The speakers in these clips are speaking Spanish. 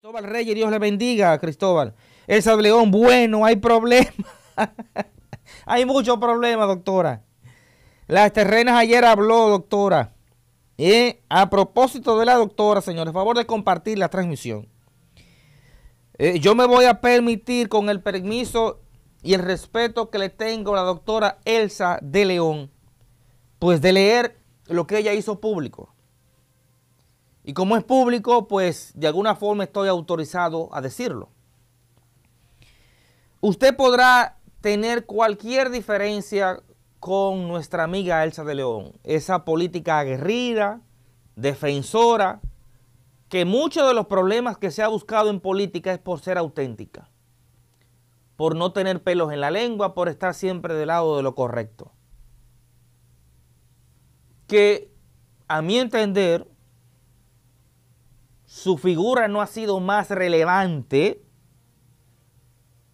Cristóbal Reyes, Dios le bendiga, Cristóbal. de León, bueno, hay problemas. hay muchos problemas, doctora. Las terrenas ayer habló, doctora. y a propósito de la doctora, señores, favor de compartir la transmisión. Eh, yo me voy a permitir, con el permiso y el respeto que le tengo a la doctora Elsa de León, pues de leer lo que ella hizo público. Y como es público, pues de alguna forma estoy autorizado a decirlo. Usted podrá tener cualquier diferencia con nuestra amiga Elsa de León, esa política aguerrida, defensora, que muchos de los problemas que se ha buscado en política es por ser auténtica, por no tener pelos en la lengua, por estar siempre del lado de lo correcto. Que a mi entender su figura no ha sido más relevante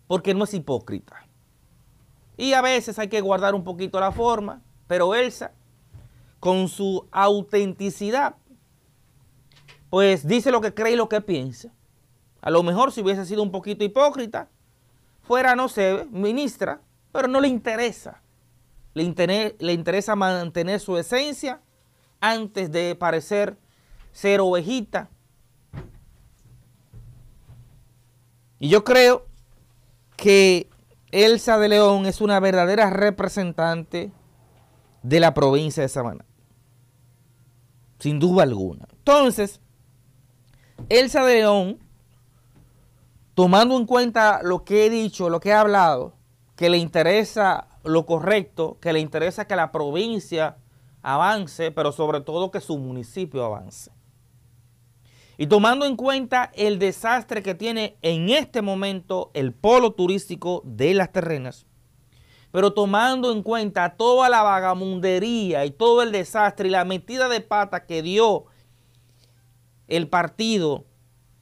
porque no es hipócrita. Y a veces hay que guardar un poquito la forma, pero Elsa, con su autenticidad, pues dice lo que cree y lo que piensa. A lo mejor si hubiese sido un poquito hipócrita, fuera, no sé, ministra, pero no le interesa. Le, interesa, le interesa mantener su esencia antes de parecer ser ovejita Y yo creo que Elsa de León es una verdadera representante de la provincia de Sabana, Sin duda alguna. Entonces, Elsa de León, tomando en cuenta lo que he dicho, lo que he hablado, que le interesa lo correcto, que le interesa que la provincia avance, pero sobre todo que su municipio avance. Y tomando en cuenta el desastre que tiene en este momento el polo turístico de las terrenas, pero tomando en cuenta toda la vagamundería y todo el desastre y la metida de pata que dio el partido,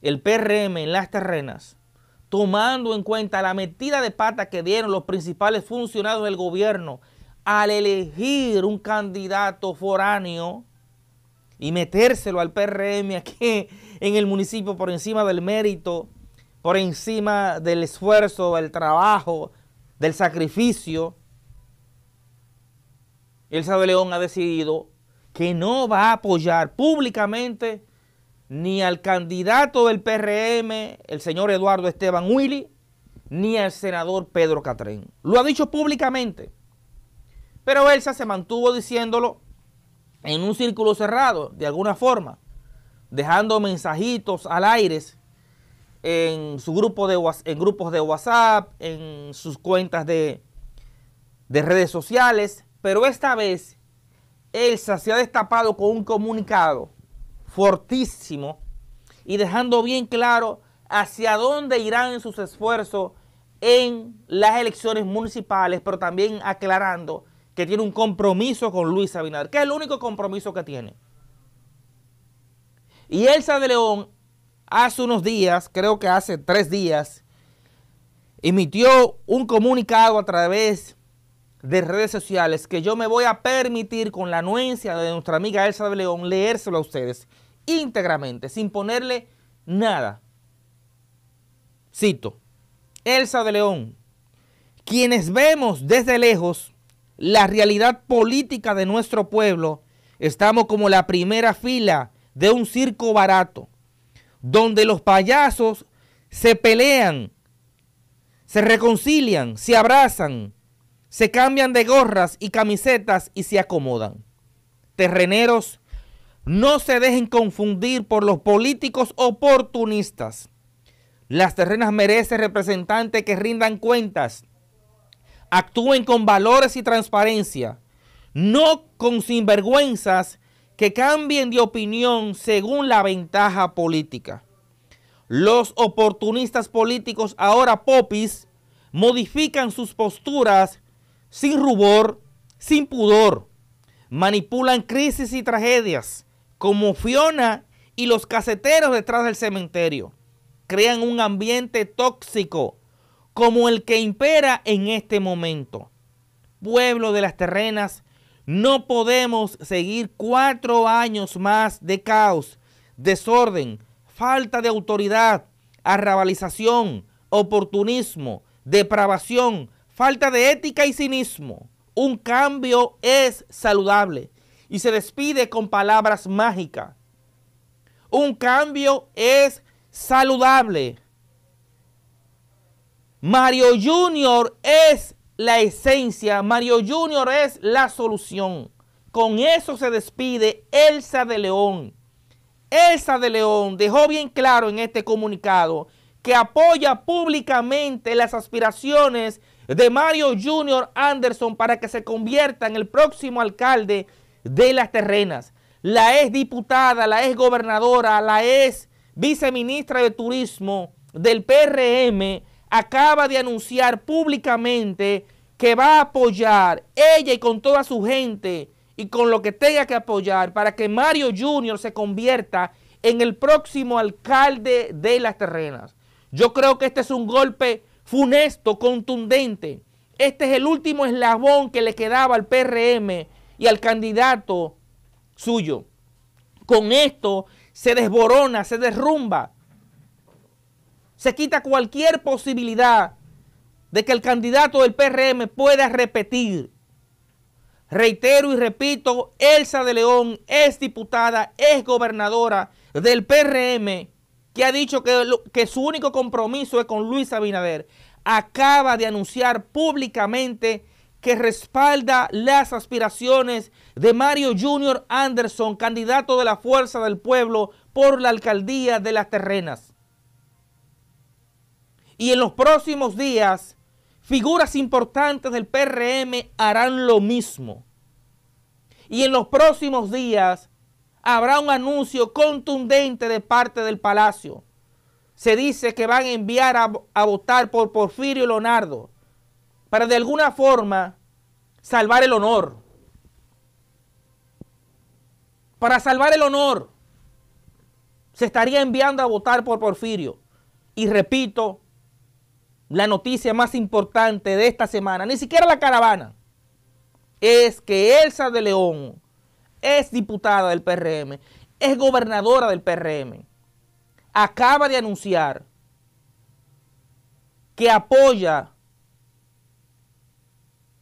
el PRM en las terrenas, tomando en cuenta la metida de pata que dieron los principales funcionarios del gobierno al elegir un candidato foráneo, y metérselo al PRM aquí en el municipio por encima del mérito, por encima del esfuerzo, del trabajo, del sacrificio. Elsa de León ha decidido que no va a apoyar públicamente ni al candidato del PRM, el señor Eduardo Esteban Willy, ni al senador Pedro Catrén. Lo ha dicho públicamente. Pero Elsa se mantuvo diciéndolo en un círculo cerrado, de alguna forma, dejando mensajitos al aire en su grupo de en grupos de WhatsApp, en sus cuentas de, de redes sociales, pero esta vez Elsa se ha destapado con un comunicado fortísimo y dejando bien claro hacia dónde irán sus esfuerzos en las elecciones municipales, pero también aclarando que tiene un compromiso con Luis Abinader, que es el único compromiso que tiene. Y Elsa de León hace unos días, creo que hace tres días, emitió un comunicado a través de redes sociales que yo me voy a permitir con la anuencia de nuestra amiga Elsa de León leérselo a ustedes íntegramente, sin ponerle nada. Cito, Elsa de León, quienes vemos desde lejos la realidad política de nuestro pueblo, estamos como la primera fila de un circo barato, donde los payasos se pelean, se reconcilian, se abrazan, se cambian de gorras y camisetas y se acomodan. Terreneros, no se dejen confundir por los políticos oportunistas. Las terrenas merecen representantes que rindan cuentas actúen con valores y transparencia, no con sinvergüenzas que cambien de opinión según la ventaja política. Los oportunistas políticos ahora popis modifican sus posturas sin rubor, sin pudor. Manipulan crisis y tragedias como Fiona y los caseteros detrás del cementerio. Crean un ambiente tóxico como el que impera en este momento. Pueblo de las terrenas, no podemos seguir cuatro años más de caos, desorden, falta de autoridad, arrabalización, oportunismo, depravación, falta de ética y cinismo. Un cambio es saludable y se despide con palabras mágicas. Un cambio es saludable. Mario Junior es la esencia, Mario Junior es la solución. Con eso se despide Elsa de León. Elsa de León dejó bien claro en este comunicado que apoya públicamente las aspiraciones de Mario Junior Anderson para que se convierta en el próximo alcalde de las terrenas. La ex diputada, la ex gobernadora, la ex viceministra de Turismo del PRM acaba de anunciar públicamente que va a apoyar ella y con toda su gente y con lo que tenga que apoyar para que Mario Junior se convierta en el próximo alcalde de las terrenas. Yo creo que este es un golpe funesto, contundente. Este es el último eslabón que le quedaba al PRM y al candidato suyo. Con esto se desborona, se derrumba se quita cualquier posibilidad de que el candidato del PRM pueda repetir. Reitero y repito, Elsa de León es diputada, es gobernadora del PRM, que ha dicho que, que su único compromiso es con Luis Abinader. Acaba de anunciar públicamente que respalda las aspiraciones de Mario Junior Anderson, candidato de la Fuerza del Pueblo por la alcaldía de las Terrenas y en los próximos días figuras importantes del PRM harán lo mismo. Y en los próximos días habrá un anuncio contundente de parte del Palacio. Se dice que van a enviar a, votar por Porfirio Leonardo para de alguna forma salvar el honor. Para salvar el honor, se estaría enviando a votar por Porfirio. Y repito, la noticia más importante de esta semana, ni siquiera la caravana, es que Elsa de León es diputada del PRM, es gobernadora del PRM, acaba de anunciar que apoya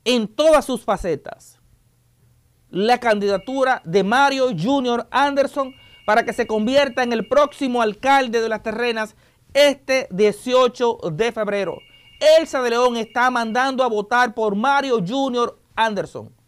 en todas sus facetas la candidatura de Mario Junior Anderson para que se convierta en el próximo alcalde de las terrenas este 18 de febrero. Elsa de León está mandando a votar por Mario Junior Anderson.